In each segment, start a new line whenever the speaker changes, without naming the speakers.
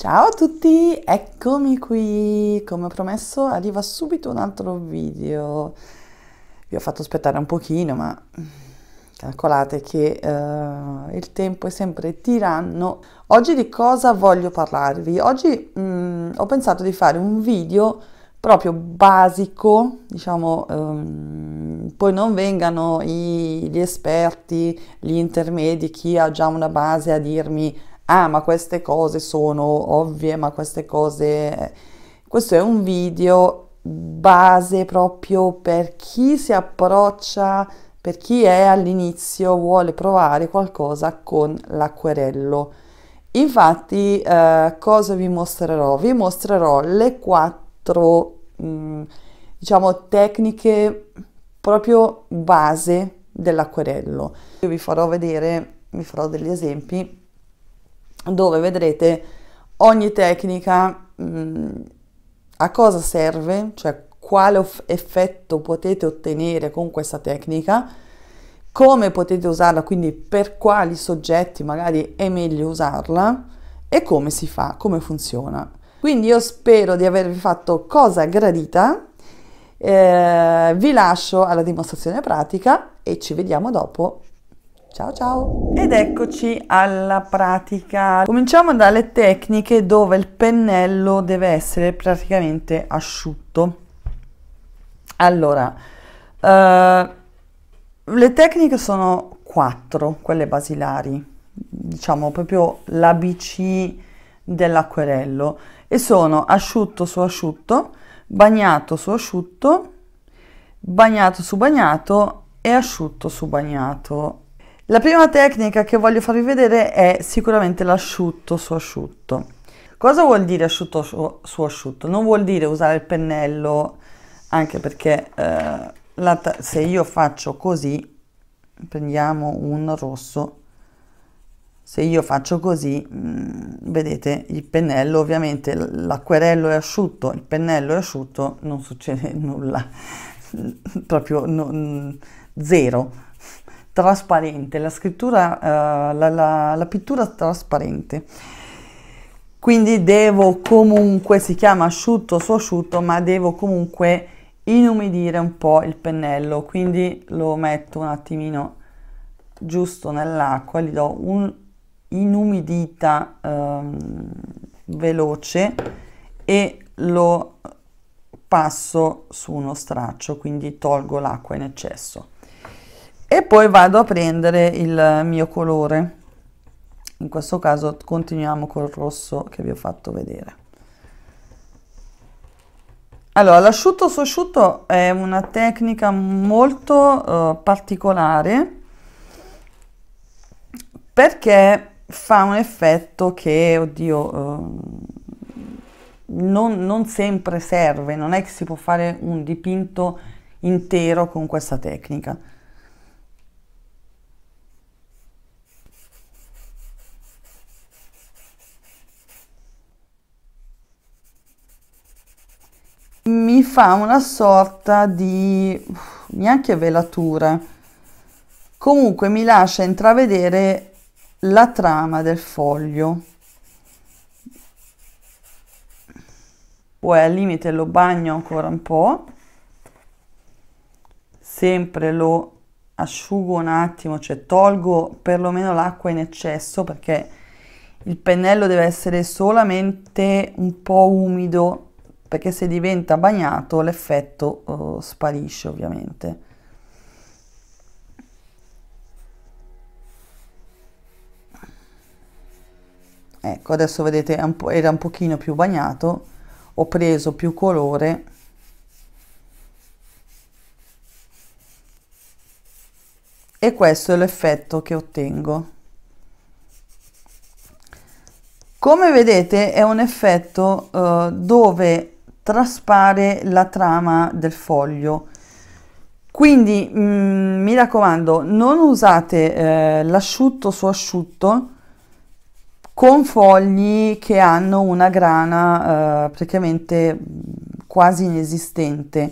Ciao a tutti, eccomi qui! Come promesso arriva subito un altro video. Vi ho fatto aspettare un pochino, ma calcolate che uh, il tempo è sempre tiranno. Oggi di cosa voglio parlarvi? Oggi mh, mm, ho pensato di fare un video proprio basico, diciamo, um, poi non vengano i, gli esperti, gli intermedi, chi ha già una base a dirmi ah ma queste cose sono ovvie, ma queste cose... Eh. Questo è un video base proprio per chi si approccia, per chi è all'inizio, vuole provare qualcosa con l'acquerello. Infatti eh, cosa vi mostrerò? Vi mostrerò le quattro, mh, mm, diciamo, tecniche proprio base dell'acquerello. Io vi farò vedere, vi farò degli esempi dove vedrete ogni tecnica mh, mm, a cosa serve, cioè quale effetto potete ottenere con questa tecnica, come potete usarla, quindi per quali soggetti magari è meglio usarla e come si fa, come funziona. Quindi io spero di avervi fatto cosa gradita, eh, vi lascio alla dimostrazione pratica e ci vediamo dopo Ciao ciao! Ed eccoci alla pratica. Cominciamo dalle tecniche dove il pennello deve essere praticamente asciutto. Allora, eh, le tecniche sono quattro, quelle basilari, diciamo proprio l'ABC dell'acquerello e sono asciutto su asciutto, bagnato su asciutto, bagnato su bagnato e asciutto su bagnato la prima tecnica che voglio farvi vedere è sicuramente l'asciutto su asciutto. Cosa vuol dire asciutto su asciutto? Non vuol dire usare il pennello, anche perché eh, se io faccio così, prendiamo un rosso, se io faccio così, mh, mm, vedete il pennello, ovviamente l'acquerello è asciutto, il pennello è asciutto, non succede nulla, proprio non, zero trasparente, la scrittura, eh, la, la, la pittura trasparente. Quindi devo comunque, si chiama asciutto su asciutto, ma devo comunque inumidire un po' il pennello, quindi lo metto un attimino giusto nell'acqua, gli do un'inumidita ehm, veloce e lo passo su uno straccio, quindi tolgo l'acqua in eccesso e poi vado a prendere il mio colore in questo caso continuiamo col rosso che vi ho fatto vedere allora l'asciutto su asciutto è una tecnica molto uh, particolare perché fa un effetto che oddio uh, non, non sempre serve non è che si può fare un dipinto intero con questa tecnica mi fa una sorta di neanche velatura. Comunque mi lascia intravedere la trama del foglio. Poi al limite lo bagno ancora un po'. Sempre lo asciugo un attimo, cioè tolgo perlomeno l'acqua in eccesso perché il pennello deve essere solamente un po' umido perché se diventa bagnato l'effetto eh, sparisce ovviamente. Ecco, adesso vedete un era un pochino più bagnato, ho preso più colore. E questo è l'effetto che ottengo. Come vedete è un effetto eh, dove traspare la trama del foglio. Quindi mh, mm, mi raccomando, non usate eh, l'asciutto su asciutto con fogli che hanno una grana eh, praticamente mm, quasi inesistente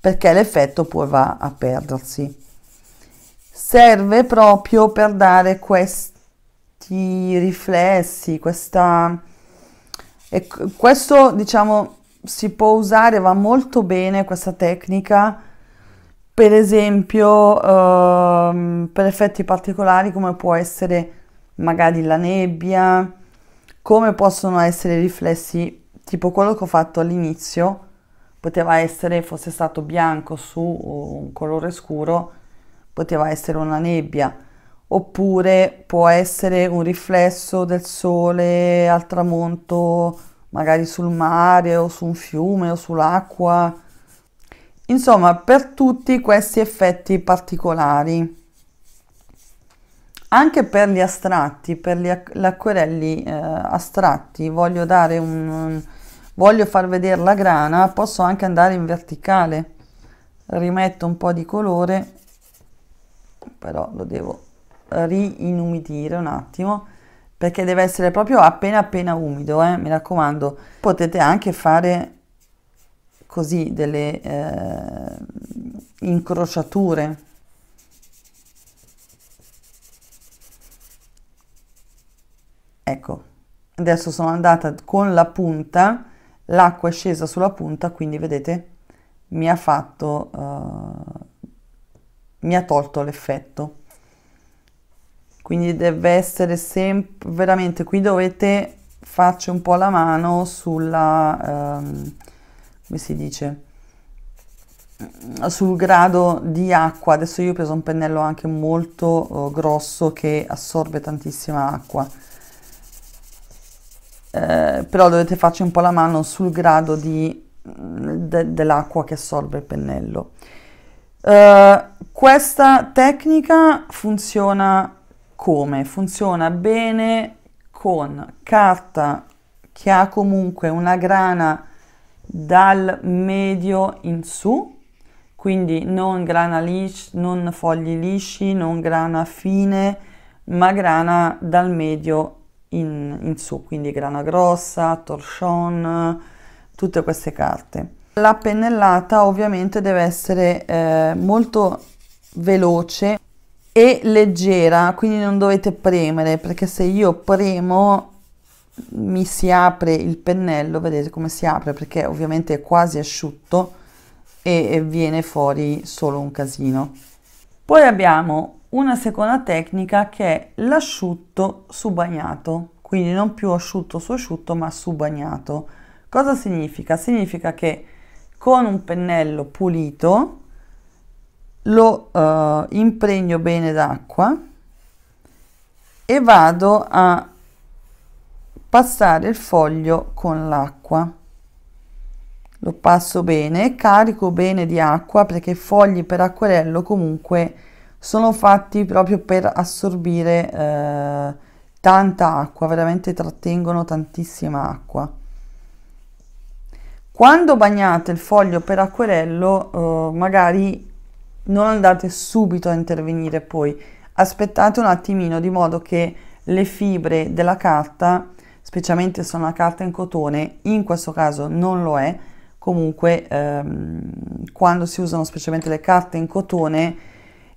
perché l'effetto poi va a perdersi. Serve proprio per dare questi riflessi, questa, e ecco, questo diciamo si può usare, va molto bene questa tecnica, per esempio ehm, per effetti particolari come può essere magari la nebbia, come possono essere riflessi, tipo quello che ho fatto all'inizio, poteva essere, fosse stato bianco su un colore scuro, poteva essere una nebbia, oppure può essere un riflesso del sole al tramonto magari sul mare o su un fiume o sull'acqua, insomma per tutti questi effetti particolari anche per gli astratti, per gli acquerelli eh, astratti, voglio, un, voglio far vedere la grana, posso anche andare in verticale, rimetto un po' di colore, però lo devo riinumidire un attimo, perché deve essere proprio appena appena umido, eh? mi raccomando. Potete anche fare così delle eh, incrociature. Ecco, adesso sono andata con la punta, l'acqua è scesa sulla punta, quindi vedete mi ha fatto, eh, mi ha tolto l'effetto quindi deve essere sempre veramente qui dovete farci un po' la mano sulla ehm, come si dice sul grado di acqua adesso io ho preso un pennello anche molto eh, grosso che assorbe tantissima acqua eh, però dovete farci un po' la mano sul grado di, mm, de, dell'acqua che assorbe il pennello eh, questa tecnica funziona come funziona bene con carta che ha comunque una grana dal medio in su quindi non grana lisci, non fogli lisci, non grana fine, ma grana dal medio in, in su, quindi grana grossa, torsion, tutte queste carte. La pennellata ovviamente deve essere eh, molto veloce e leggera, quindi non dovete premere, perché se io premo mi si apre il pennello, vedete come si apre, perché ovviamente è quasi asciutto e viene fuori solo un casino. Poi abbiamo una seconda tecnica che è l'asciutto su bagnato, quindi non più asciutto su asciutto ma su bagnato. Cosa significa? Significa che con un pennello pulito lo uh, impregno bene d'acqua e vado a passare il foglio con l'acqua lo passo bene carico bene di acqua perché i fogli per acquerello comunque sono fatti proprio per assorbire eh, tanta acqua veramente trattengono tantissima acqua quando bagnate il foglio per acquerello eh, magari non andate subito a intervenire poi, aspettate un attimino di modo che le fibre della carta, specialmente se una carta in cotone, in questo caso non lo è, comunque ehm, quando si usano specialmente le carte in cotone,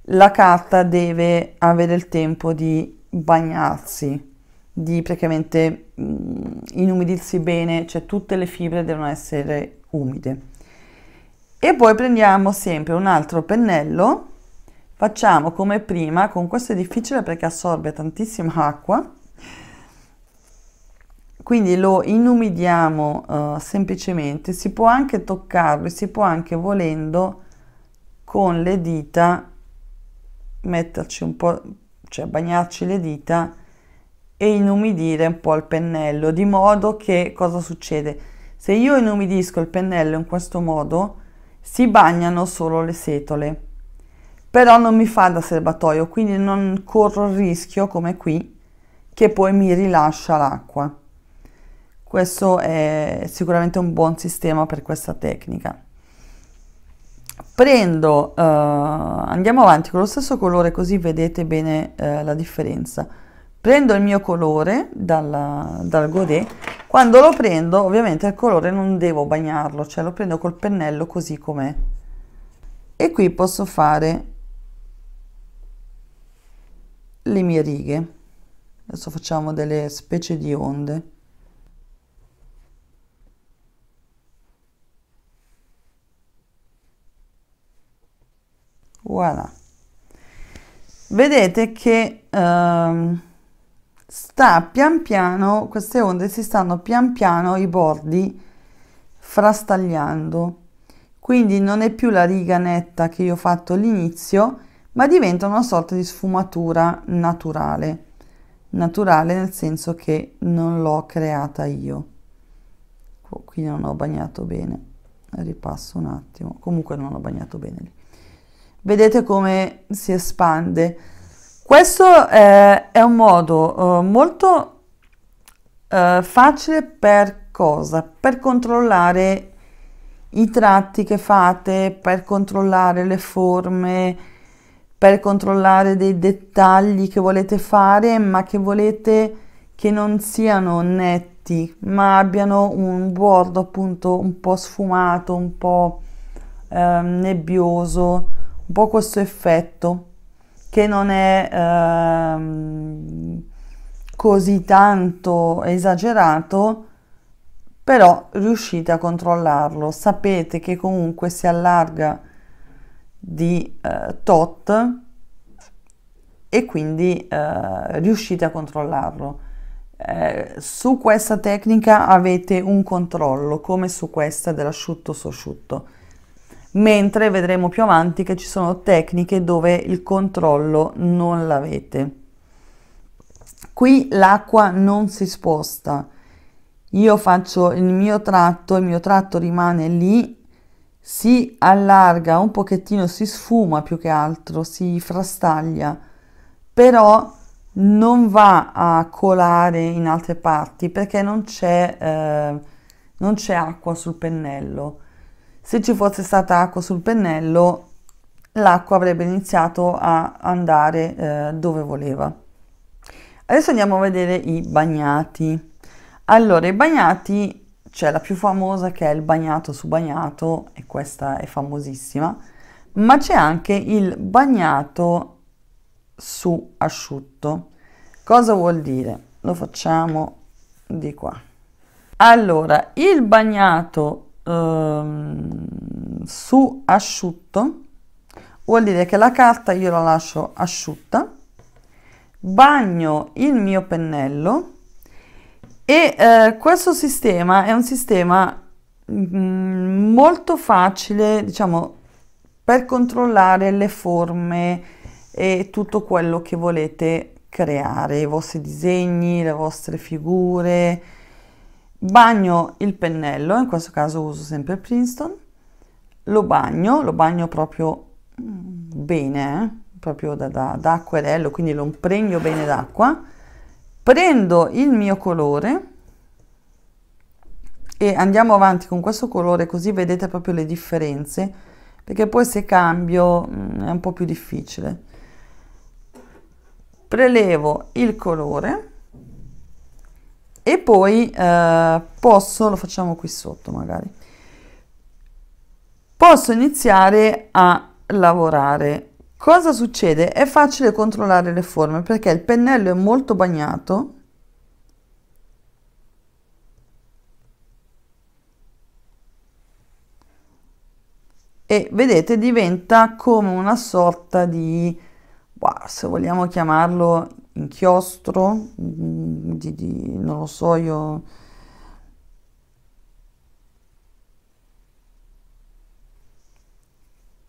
la carta deve avere il tempo di bagnarsi, di praticamente mh, mm, inumidirsi bene, cioè tutte le fibre devono essere umide e poi prendiamo sempre un altro pennello facciamo come prima con questo è difficile perché assorbe tantissima acqua quindi lo inumidiamo uh, semplicemente si può anche toccarlo e si può anche volendo con le dita metterci un po' cioè bagnarci le dita e inumidire un po' il pennello di modo che cosa succede se io inumidisco il pennello in questo modo si bagnano solo le setole. Però non mi fa da serbatoio, quindi non corro il rischio come qui che poi mi rilascia l'acqua. Questo è sicuramente un buon sistema per questa tecnica. Prendo, eh, andiamo avanti con lo stesso colore così vedete bene eh, la differenza. Prendo il mio colore dalla, dal godet quando lo prendo, ovviamente il colore non devo bagnarlo, cioè lo prendo col pennello così com'è. E qui posso fare le mie righe. Adesso facciamo delle specie di onde. Voilà. Vedete che... Um, sta pian piano, queste onde si stanno pian piano i bordi frastagliando. Quindi non è più la riga netta che io ho fatto all'inizio, ma diventa una sorta di sfumatura naturale. Naturale nel senso che non l'ho creata io. qui non ho bagnato bene. Ripasso un attimo. Comunque non ho bagnato bene Vedete come si espande questo eh, è un modo eh, molto eh, facile per cosa? Per controllare i tratti che fate, per controllare le forme, per controllare dei dettagli che volete fare, ma che volete che non siano netti, ma abbiano un bordo appunto un po' sfumato, un po' ehm, nebbioso, un po' questo effetto che non è ehm, così tanto esagerato, però riuscite a controllarlo. Sapete che comunque si allarga di eh, tot e quindi eh, riuscite a controllarlo. Eh, su questa tecnica avete un controllo come su questa dell'asciutto sosciutto mentre vedremo più avanti che ci sono tecniche dove il controllo non l'avete. Qui l'acqua non si sposta, io faccio il mio tratto, il mio tratto rimane lì, si allarga un pochettino, si sfuma più che altro, si frastaglia, però non va a colare in altre parti perché non c'è, eh, acqua sul pennello se ci fosse stata acqua sul pennello l'acqua avrebbe iniziato a andare eh, dove voleva. Adesso andiamo a vedere i bagnati. Allora, i bagnati c'è la più famosa che è il bagnato su bagnato e questa è famosissima, ma c'è anche il bagnato su asciutto. Cosa vuol dire? Lo facciamo di qua. Allora, il bagnato Ehm, su asciutto vuol dire che la carta io la lascio asciutta bagno il mio pennello e eh, questo sistema è un sistema mh, mm, molto facile diciamo per controllare le forme e tutto quello che volete creare i vostri disegni le vostre figure bagno il pennello, in questo caso uso sempre Princeton, lo bagno, lo bagno proprio mm, bene, eh? proprio da, da, da, acquerello, quindi lo impregno bene d'acqua, prendo il mio colore e andiamo avanti con questo colore così vedete proprio le differenze, perché poi se cambio mm, è un po' più difficile. Prelevo il colore e poi eh, posso, lo facciamo qui sotto magari, posso iniziare a lavorare. Cosa succede? È facile controllare le forme perché il pennello è molto bagnato e vedete diventa come una sorta di, wow, se vogliamo chiamarlo inchiostro, mm, di, di, non lo so io...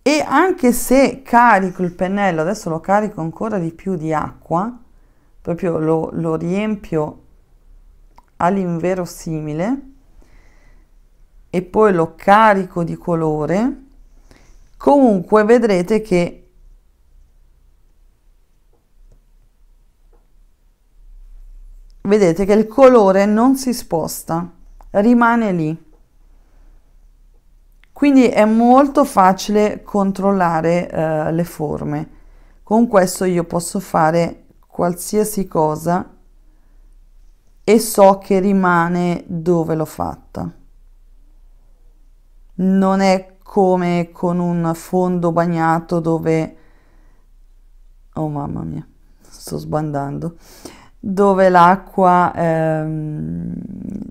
E anche se carico il pennello, adesso lo carico ancora di più di acqua, proprio lo, lo riempio all'inverosimile e poi lo carico di colore, comunque vedrete che vedete che il colore non si sposta, rimane lì. Quindi è molto facile controllare eh, le forme. Con questo io posso fare qualsiasi cosa e so che rimane dove l'ho fatta. Non è come con un fondo bagnato dove... Oh mamma mia, sto sbandando dove l'acqua ehm,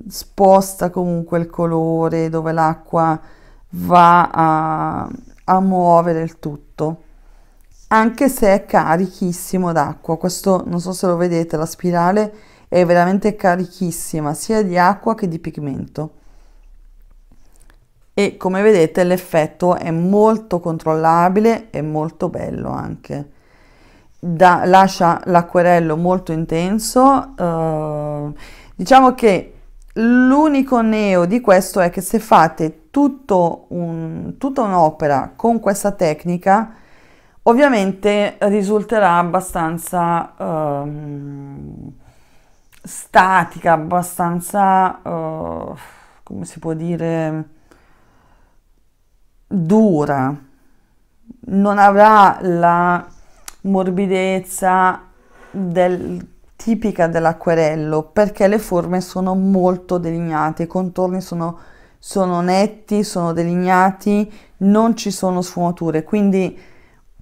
sposta comunque il colore, dove l'acqua va a, a muovere il tutto anche se è carichissimo d'acqua. Questo non so se lo vedete, la spirale è veramente carichissima sia di acqua che di pigmento. E come vedete l'effetto è molto controllabile e molto bello anche da, lascia l'acquerello molto intenso. Uh, diciamo che l'unico neo di questo è che se fate tutto un, tutta un'opera con questa tecnica, ovviamente risulterà abbastanza uh, statica, abbastanza, uh, come si può dire, dura. Non avrà la morbidezza del, tipica dell'acquerello perché le forme sono molto delineate, i contorni sono, sono netti, sono delineati, non ci sono sfumature, quindi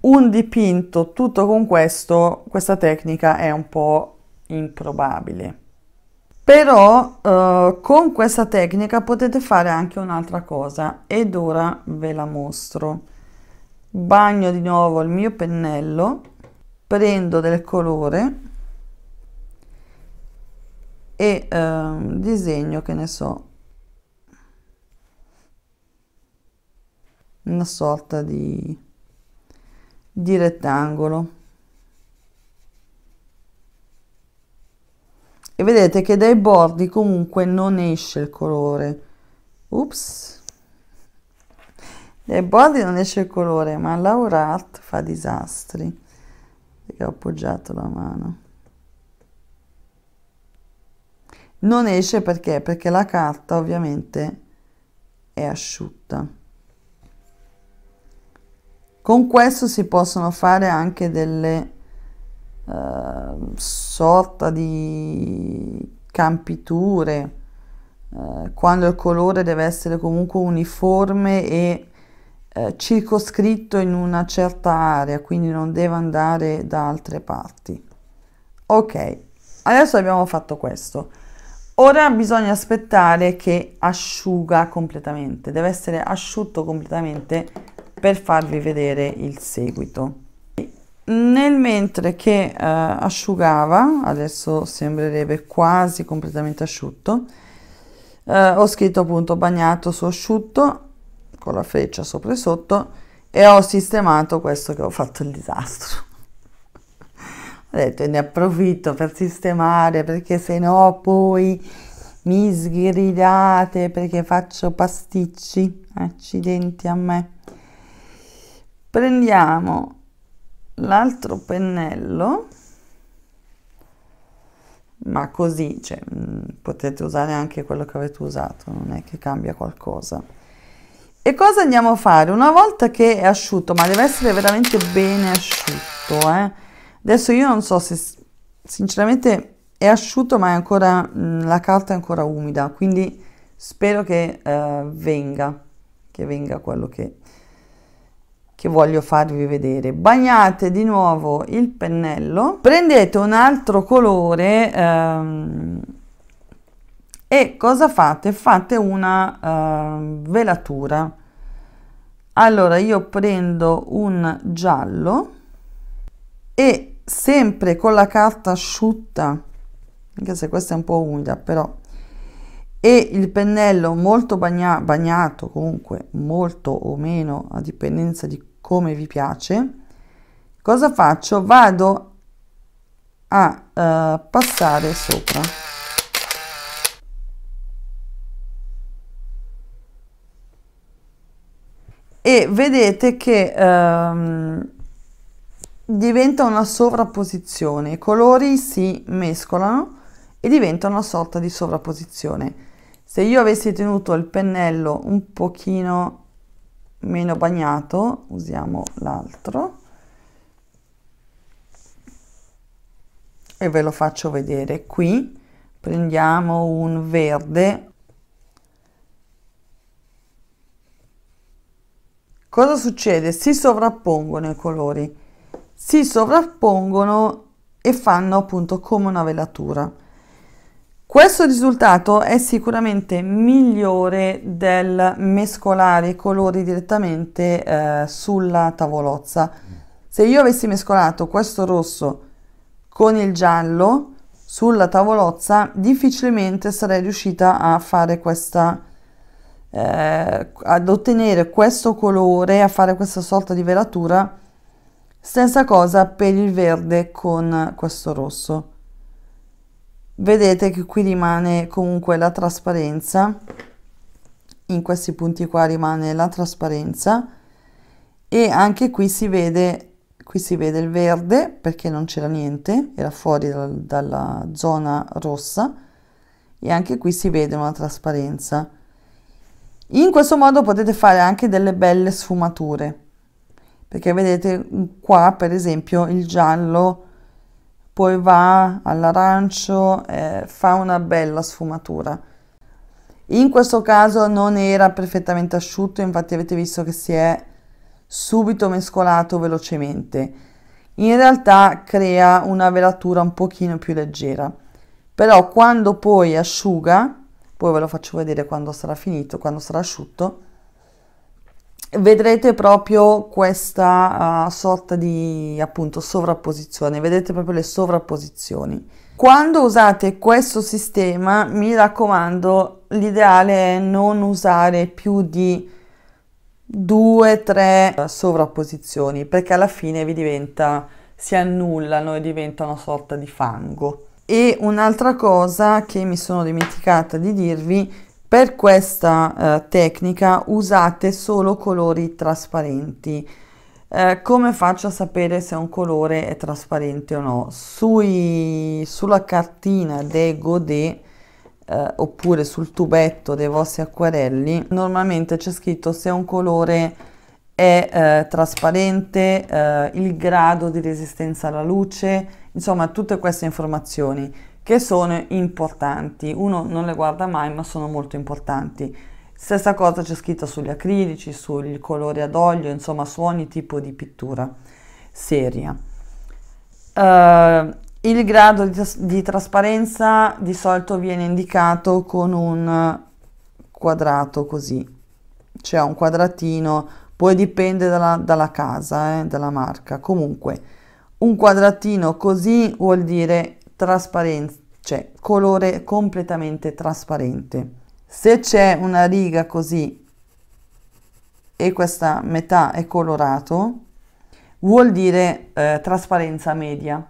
un dipinto tutto con questo, questa tecnica è un po' improbabile. Però eh, con questa tecnica potete fare anche un'altra cosa ed ora ve la mostro. Bagno di nuovo il mio pennello prendo del colore e eh, disegno che ne so una sorta di, di rettangolo e vedete che dai bordi comunque non esce il colore ups dai bordi non esce il colore ma Laura Art fa disastri perché ho appoggiato la mano non esce perché perché la carta ovviamente è asciutta con questo si possono fare anche delle uh, sorta di campiture uh, quando il colore deve essere comunque uniforme e eh, circoscritto in una certa area, quindi non deve andare da altre parti. Ok, adesso abbiamo fatto questo. Ora bisogna aspettare che asciuga completamente, deve essere asciutto completamente per farvi vedere il seguito. Nel mentre che eh, asciugava, adesso sembrerebbe quasi completamente asciutto, eh, ho scritto appunto bagnato su asciutto, con la freccia sopra e sotto e ho sistemato questo che ho fatto il disastro. ho detto ne approfitto per sistemare perché se no poi mi sgridate perché faccio pasticci, accidenti a me. Prendiamo l'altro pennello, ma così, cioè, mm, potete usare anche quello che avete usato, non è che cambia qualcosa e cosa andiamo a fare? Una volta che è asciutto, ma deve essere veramente bene asciutto, eh? Adesso io non so se, sinceramente, è asciutto, ma è ancora, mm, la carta è ancora umida, quindi spero che eh, venga, che venga quello che, che voglio farvi vedere. Bagnate di nuovo il pennello, prendete un altro colore, ehm, e cosa fate? Fate una uh, velatura. Allora io prendo un giallo e sempre con la carta asciutta, anche se questa è un po' umida però, e il pennello molto bagna bagnato, comunque molto o meno a dipendenza di come vi piace, cosa faccio? Vado a uh, passare sopra. e vedete che ehm, diventa una sovrapposizione, i colori si mescolano e diventa una sorta di sovrapposizione. Se io avessi tenuto il pennello un pochino meno bagnato, usiamo l'altro e ve lo faccio vedere qui, prendiamo un verde cosa succede? Si sovrappongono i colori, si sovrappongono e fanno appunto come una velatura. Questo risultato è sicuramente migliore del mescolare i colori direttamente eh, sulla tavolozza. Se io avessi mescolato questo rosso con il giallo sulla tavolozza, difficilmente sarei riuscita a fare questa eh, ad ottenere questo colore, a fare questa sorta di velatura. Stessa cosa per il verde con questo rosso. Vedete che qui rimane comunque la trasparenza, in questi punti qua rimane la trasparenza e anche qui si vede qui si vede il verde perché non c'era niente, era fuori da, dalla zona rossa e anche qui si vede una trasparenza. In questo modo potete fare anche delle belle sfumature, perché vedete qua per esempio il giallo poi va all'arancio, eh, fa una bella sfumatura. In questo caso non era perfettamente asciutto, infatti avete visto che si è subito mescolato velocemente. In realtà crea una velatura un pochino più leggera, però quando poi asciuga poi ve lo faccio vedere quando sarà finito, quando sarà asciutto. Vedrete proprio questa uh, sorta di appunto sovrapposizione, vedete proprio le sovrapposizioni. Quando usate questo sistema, mi raccomando, l'ideale è non usare più di due, 2-3 eh, sovrapposizioni perché alla fine vi diventa, si annullano e diventa una sorta di fango. E un'altra cosa che mi sono dimenticata di dirvi, per questa eh, tecnica usate solo colori trasparenti. Eh, come faccio a sapere se un colore è trasparente o no? Sui, sulla cartina dei godet eh, oppure sul tubetto dei vostri acquerelli normalmente c'è scritto se un colore è eh, trasparente, eh, il grado di resistenza alla luce, insomma tutte queste informazioni che sono importanti. Uno non le guarda mai, ma sono molto importanti. Stessa cosa c'è scritta sugli acrilici, sui colori ad olio, insomma su ogni tipo di pittura seria. Uh, il grado di, di trasparenza di solito viene indicato con un quadrato così, cioè un quadratino poi dipende dalla, dalla casa, eh, dalla marca. Comunque, un quadratino così vuol dire trasparenza, cioè colore completamente trasparente. Se c'è una riga così e questa metà è colorato, vuol dire eh, trasparenza media.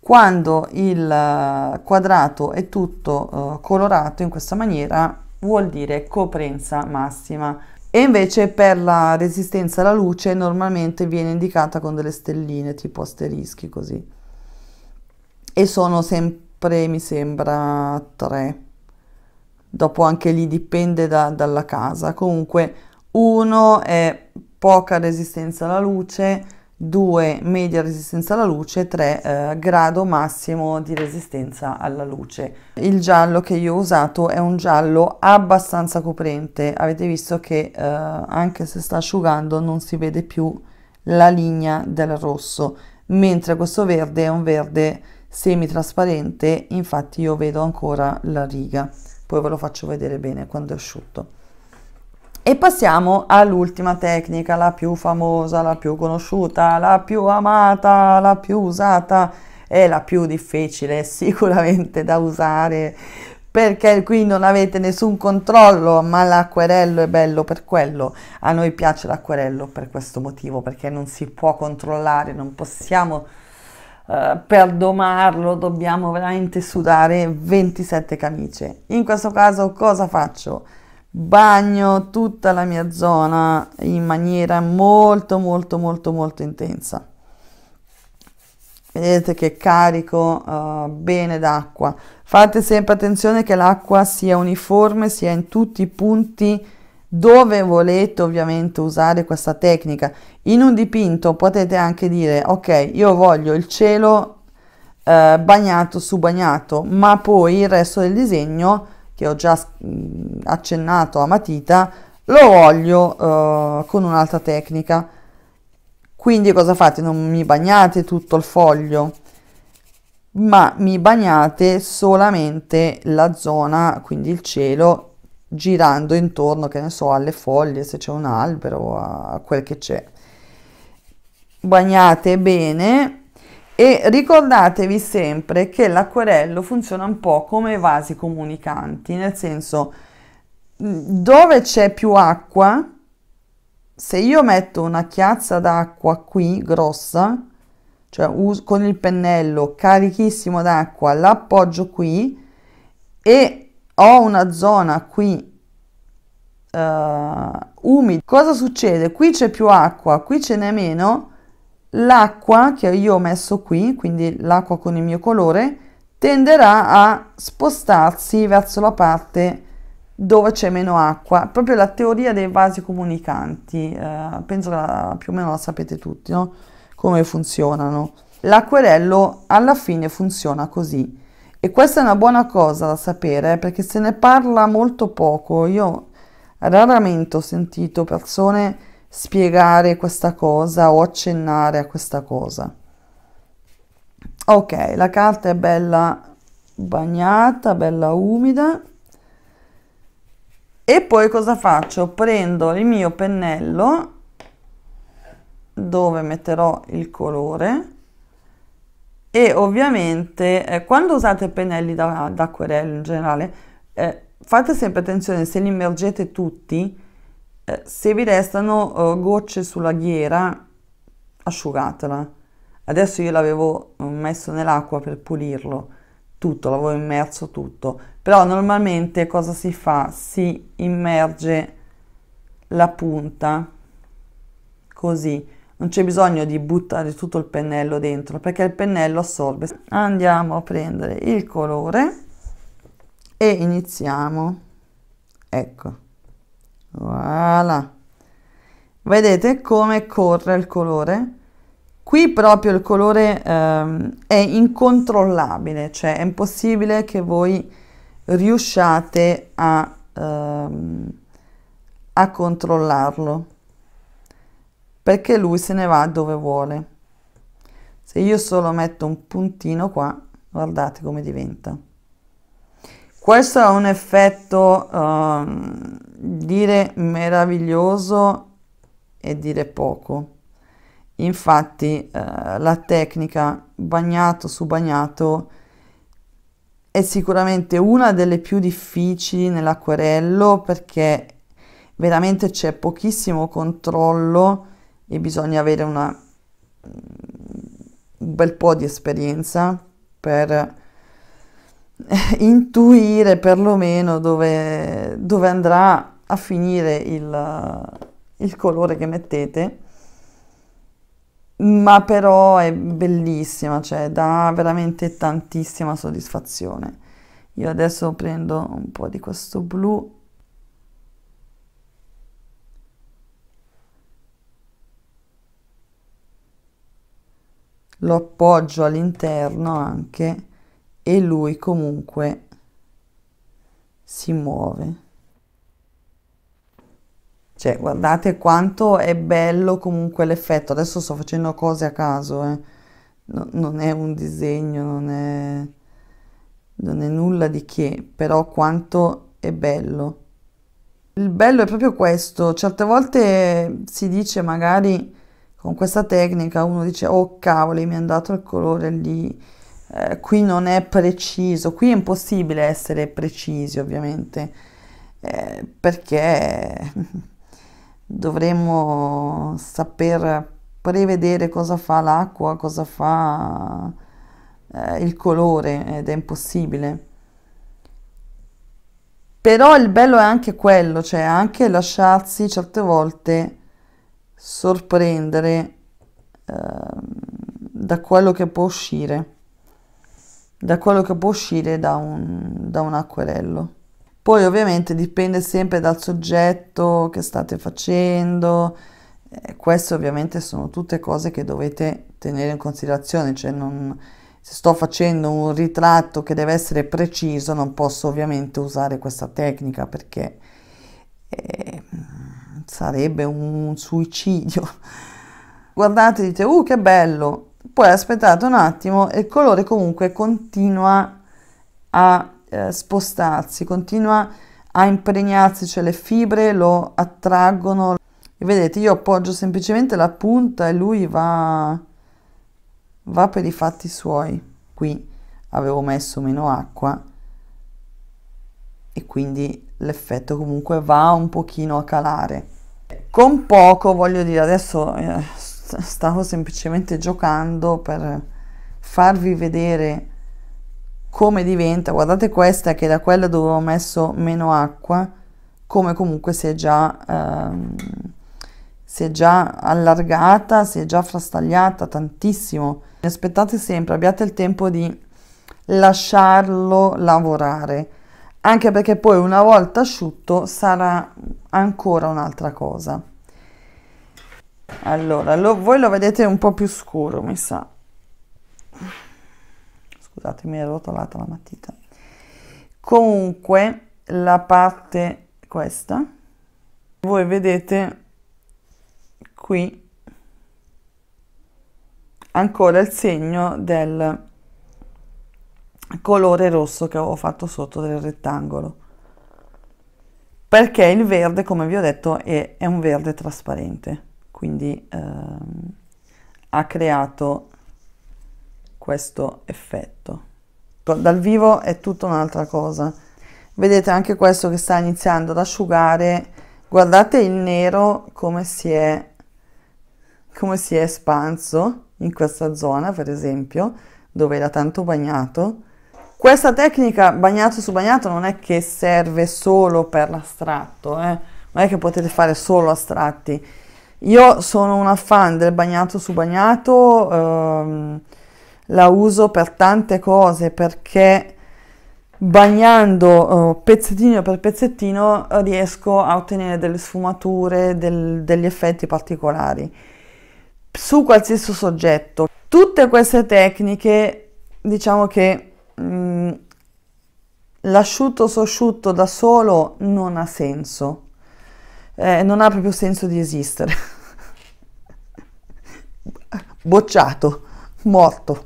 Quando il eh, quadrato è tutto eh, colorato in questa maniera, vuol dire coprenza massima e invece per la resistenza alla luce normalmente viene indicata con delle stelline tipo asterischi così e sono sempre mi sembra tre dopo anche lì dipende da, dalla casa comunque uno è poca resistenza alla luce 2 media resistenza alla luce, 3 eh, grado massimo di resistenza alla luce. Il giallo che io ho usato è un giallo abbastanza coprente, avete visto che eh, anche se sta asciugando non si vede più la linea del rosso, mentre questo verde è un verde semi-trasparente, infatti io vedo ancora la riga, poi ve lo faccio vedere bene quando è asciutto. E passiamo all'ultima tecnica, la più famosa, la più conosciuta, la più amata, la più usata e la più difficile sicuramente da usare perché qui non avete nessun controllo, ma l'acquerello è bello per quello. A noi piace l'acquerello per questo motivo, perché non si può controllare, non possiamo eh, per dobbiamo veramente sudare 27 camicie. In questo caso cosa faccio? bagno tutta la mia zona in maniera molto molto molto molto intensa. Vedete che carico uh, bene d'acqua. Fate sempre attenzione che l'acqua sia uniforme, sia in tutti i punti dove volete ovviamente usare questa tecnica. In un dipinto potete anche dire, ok, io voglio il cielo uh, bagnato su bagnato, ma poi il resto del disegno che ho già mh, accennato a matita, lo voglio uh, con un'altra tecnica. Quindi cosa fate? Non mi bagnate tutto il foglio, ma mi bagnate solamente la zona, quindi il cielo, girando intorno, che ne so, alle foglie, se c'è un albero, a quel che c'è. Bagnate bene e ricordatevi sempre che l'acquerello funziona un po' come i vasi comunicanti, nel senso mm, dove c'è più acqua, se io metto una chiazza d'acqua qui grossa, cioè con il pennello carichissimo d'acqua, l'appoggio qui e ho una zona qui uh, umida, cosa succede? Qui c'è più acqua, qui ce n'è meno, l'acqua che io ho messo qui, quindi l'acqua con il mio colore, tenderà a spostarsi verso la parte dove c'è meno acqua, proprio la teoria dei vasi comunicanti, eh, penso che la, più o meno la sapete tutti, no? come funzionano. L'acquerello alla fine funziona così e questa è una buona cosa da sapere perché se ne parla molto poco, io raramente ho sentito persone spiegare questa cosa o accennare a questa cosa. Ok, la carta è bella bagnata, bella umida. E poi cosa faccio? Prendo il mio pennello dove metterò il colore e ovviamente eh, quando usate pennelli da, da acquerello in generale eh, fate sempre attenzione se li immergete tutti se vi restano eh, gocce sulla ghiera asciugatela adesso io l'avevo eh, messo nell'acqua per pulirlo tutto l'avevo immerso tutto però normalmente cosa si fa si immerge la punta così non c'è bisogno di buttare tutto il pennello dentro perché il pennello assorbe andiamo a prendere il colore e iniziamo ecco voilà vedete come corre il colore qui proprio il colore ehm, è incontrollabile cioè è impossibile che voi riusciate a, ehm, a controllarlo perché lui se ne va dove vuole se io solo metto un puntino qua guardate come diventa questo ha un effetto uh, dire meraviglioso e dire poco. Infatti uh, la tecnica bagnato su bagnato è sicuramente una delle più difficili nell'acquerello perché veramente c'è pochissimo controllo e bisogna avere una, un bel po' di esperienza per intuire perlomeno dove, dove andrà a finire il, il colore che mettete ma però è bellissima, cioè dà veramente tantissima soddisfazione. Io adesso prendo un po' di questo blu. Lo appoggio all'interno anche e lui comunque si muove. Cioè, guardate quanto è bello comunque l'effetto. Adesso sto facendo cose a caso, eh. no, non è un disegno, non è, non è nulla di che, però quanto è bello. Il bello è proprio questo, certe volte si dice magari con questa tecnica uno dice oh cavoli mi è andato il colore lì, eh, qui non è preciso, qui è impossibile essere precisi ovviamente, eh, perché dovremmo saper prevedere cosa fa l'acqua, cosa fa eh, il colore ed è impossibile. Però il bello è anche quello, cioè anche lasciarsi certe volte sorprendere eh, da quello che può uscire da quello che può uscire da un, da un acquerello. Poi ovviamente dipende sempre dal soggetto che state facendo, eh, queste ovviamente sono tutte cose che dovete tenere in considerazione, cioè non, se sto facendo un ritratto che deve essere preciso non posso ovviamente usare questa tecnica perché eh, sarebbe un suicidio. Guardate e dite, uh che bello, poi aspettate un attimo e il colore comunque continua a eh, spostarsi, continua a impregnarsi, cioè le fibre lo attraggono. E vedete, io appoggio semplicemente la punta e lui va, va per i fatti suoi. Qui avevo messo meno acqua e quindi l'effetto comunque va un pochino a calare con poco voglio dire adesso eh, stavo semplicemente giocando per farvi vedere come diventa. Guardate questa che da quella dove ho messo meno acqua, come comunque si è già, ehm, si è già allargata, si è già frastagliata tantissimo. Aspettate sempre, abbiate il tempo di lasciarlo lavorare anche perché poi una volta asciutto sarà ancora un'altra cosa allora lo, voi lo vedete un po' più scuro mi sa scusate mi è rotolata la matita comunque la parte questa voi vedete qui ancora il segno del colore rosso che ho fatto sotto del rettangolo perché il verde come vi ho detto è, è un verde trasparente quindi ehm, ha creato questo effetto. Dal vivo è tutta un'altra cosa. Vedete anche questo che sta iniziando ad asciugare. Guardate il nero come si è, come si è espanso in questa zona, per esempio, dove era tanto bagnato. Questa tecnica bagnato su bagnato non è che serve solo per l'astratto, eh? non è che potete fare solo astratti io sono una fan del bagnato su bagnato, ehm, la uso per tante cose perché bagnando eh, pezzettino per pezzettino riesco a ottenere delle sfumature, del, degli effetti particolari su qualsiasi soggetto. Tutte queste tecniche, diciamo che mh, mm, l'asciutto sosciutto da solo non ha senso, eh, non ha proprio senso di esistere bocciato, morto.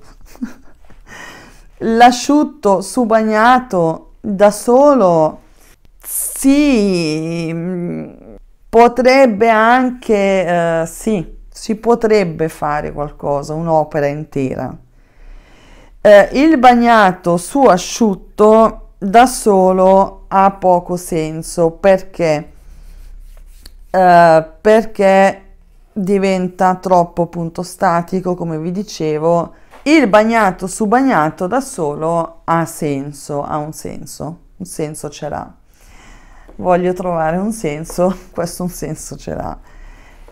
L'asciutto subagnato da solo sì, mm, potrebbe anche, eh, sì, si potrebbe fare qualcosa, un'opera intera. Eh, il bagnato su asciutto da solo ha poco senso perché, eh, perché diventa troppo punto statico come vi dicevo il bagnato su bagnato da solo ha senso ha un senso un senso ce l'ha voglio trovare un senso questo un senso ce l'ha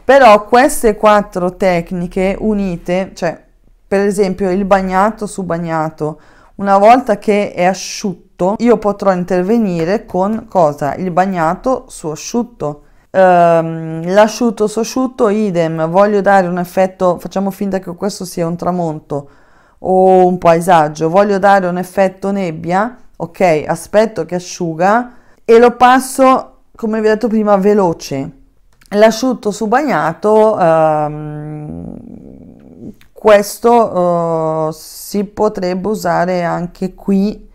però queste quattro tecniche unite cioè per esempio il bagnato su bagnato una volta che è asciutto io potrò intervenire con cosa il bagnato su asciutto Um, l'asciutto sosciutto idem voglio dare un effetto facciamo finta che questo sia un tramonto o un paesaggio voglio dare un effetto nebbia ok aspetto che asciuga e lo passo come vi ho detto prima veloce l'asciutto su bagnato um, ehm, questo uh, si potrebbe usare anche qui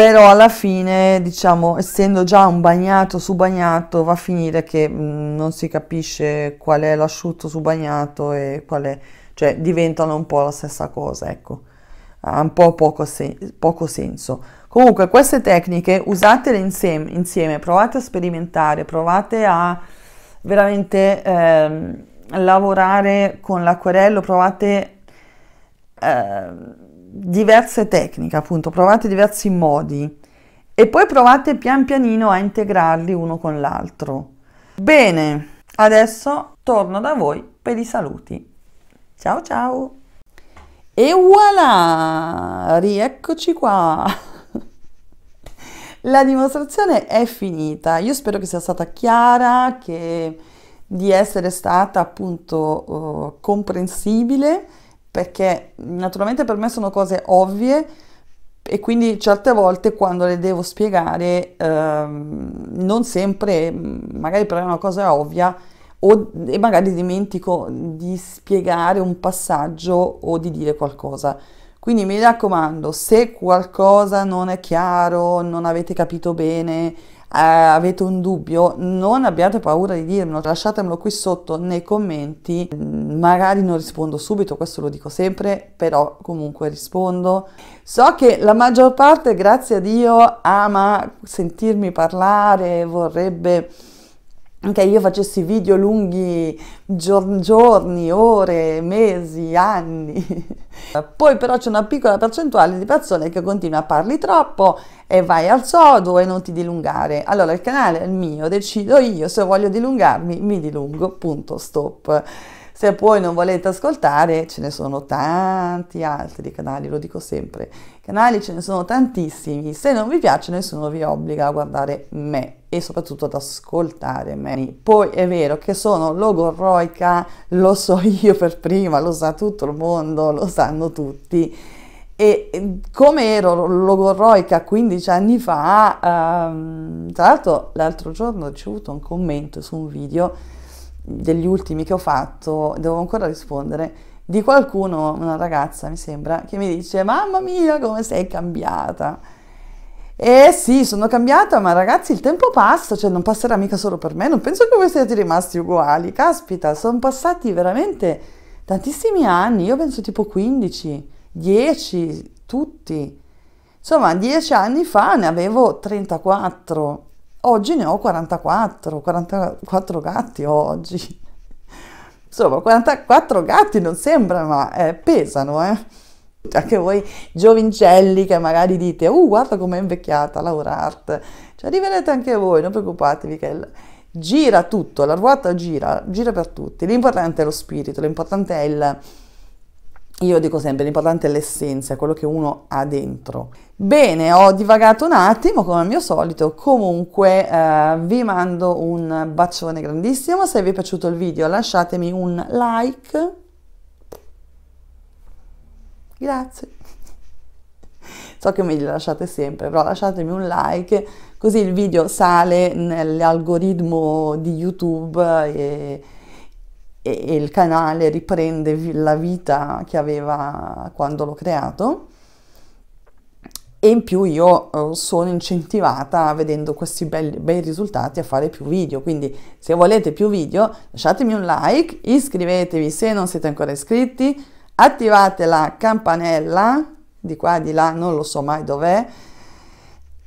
però alla fine, diciamo, essendo già un bagnato su bagnato, va a finire che mh, mm, non si capisce qual è l'asciutto su bagnato e qual è, cioè diventano un po' la stessa cosa, ecco. Ha un po' poco, sen poco senso. Comunque queste tecniche usatele insieme, insieme, provate a sperimentare, provate a veramente eh, lavorare con l'acquerello, provate... Eh, diverse tecniche, appunto, provate diversi modi e poi provate pian pianino a integrarli uno con l'altro. Bene, adesso torno da voi per i saluti. Ciao ciao! E voilà! Rieccoci qua! La dimostrazione è finita. Io spero che sia stata chiara, che di essere stata appunto uh, comprensibile perché naturalmente per me sono cose ovvie e quindi certe volte quando le devo spiegare ehm, non sempre, mm, magari per una cosa ovvia, o, e magari dimentico di spiegare un passaggio o di dire qualcosa. Quindi mi raccomando, se qualcosa non è chiaro, non avete capito bene, eh, avete un dubbio, non abbiate paura di dirmelo, lasciatemelo qui sotto nei commenti, mm, magari non rispondo subito, questo lo dico sempre, però comunque rispondo. So che la maggior parte, grazie a Dio, ama sentirmi parlare, vorrebbe che io facessi video lunghi giorni, ore, mesi, anni. Poi però c'è una piccola percentuale di persone che continua a parli troppo e vai al sodo e non ti dilungare. Allora il canale è il mio, decido io, se voglio dilungarmi mi dilungo, punto, stop. Se poi non volete ascoltare, ce ne sono tanti altri canali, lo dico sempre. Canali ce ne sono tantissimi, se non vi piace nessuno vi obbliga a guardare me e soprattutto ad ascoltare me. Poi è vero che sono logorroica, lo so io per prima, lo sa tutto il mondo, lo sanno tutti. E come ero logorroica 15 anni fa, ehm, tra l'altro l'altro giorno ho ricevuto un commento su un video degli ultimi che ho fatto, devo ancora rispondere, di qualcuno, una ragazza mi sembra, che mi dice mamma mia come sei cambiata. Eh sì, sono cambiata, ma ragazzi il tempo passa, cioè non passerà mica solo per me, non penso che voi siate rimasti uguali, caspita, sono passati veramente tantissimi anni, io penso tipo 15, 10, tutti. Insomma, 10 anni fa ne avevo 34, oggi ne ho 44, 44 gatti oggi. Insomma, 44 gatti non sembra, ma eh, pesano, eh anche voi giovincelli che magari dite uh guarda com'è invecchiata Laura Art ci rivedete anche voi non preoccupatevi che il... gira tutto la ruota gira gira per tutti l'importante è lo spirito l'importante è il io dico sempre l'importante è l'essenza quello che uno ha dentro bene ho divagato un attimo come al mio solito comunque eh, vi mando un bacione grandissimo se vi è piaciuto il video lasciatemi un like Grazie. So che me li lasciate sempre, però lasciatemi un like così il video sale nell'algoritmo di YouTube e, e, e il canale riprende la vita che aveva quando l'ho creato e in più io eh, sono incentivata vedendo questi belli, bei risultati a fare più video quindi se volete più video lasciatemi un like iscrivetevi se non siete ancora iscritti attivate la campanella, di qua e di là, non lo so mai dov'è,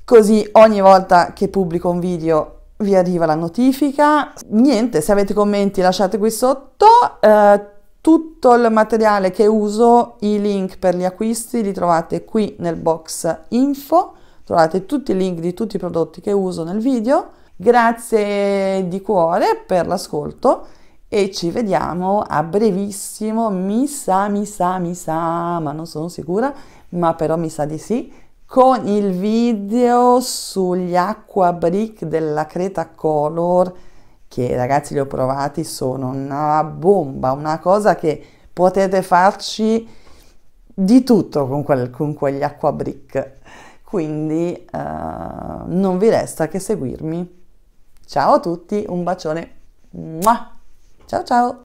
così ogni volta che pubblico un video vi arriva la notifica. Niente, se avete commenti lasciate qui sotto. Eh, tutto il materiale che uso, i link per gli acquisti, li trovate qui nel box info. Trovate tutti i link di tutti i prodotti che uso nel video. Grazie di cuore per l'ascolto e ci vediamo a brevissimo, mi sa, mi sa, mi sa, ma non sono sicura, ma però mi sa di sì, con il video sugli acqua brick della Creta Color che ragazzi li ho provati sono una bomba, una cosa che potete farci di tutto con, quel, con quegli acqua brick. Quindi eh, non vi resta che seguirmi. Ciao a tutti, un bacione. Mua! Ciao ciao!